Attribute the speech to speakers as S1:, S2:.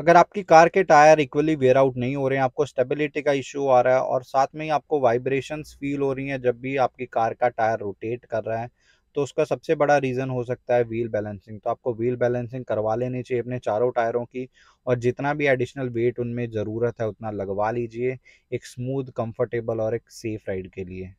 S1: अगर आपकी कार के टायर इक्वली वेयर आउट नहीं हो रहे हैं आपको स्टेबिलिटी का इश्यू आ रहा है और साथ में ही आपको वाइब्रेशंस फील हो रही हैं जब भी आपकी कार का टायर रोटेट कर रहा है तो उसका सबसे बड़ा रीज़न हो सकता है व्हील बैलेंसिंग तो आपको व्हील बैलेंसिंग करवा लेनी चाहिए अपने चारों टायरों की और जितना भी एडिशनल वेट उनमें ज़रूरत है उतना लगवा लीजिए एक स्मूथ कंफर्टेबल और एक सेफ़ राइड के लिए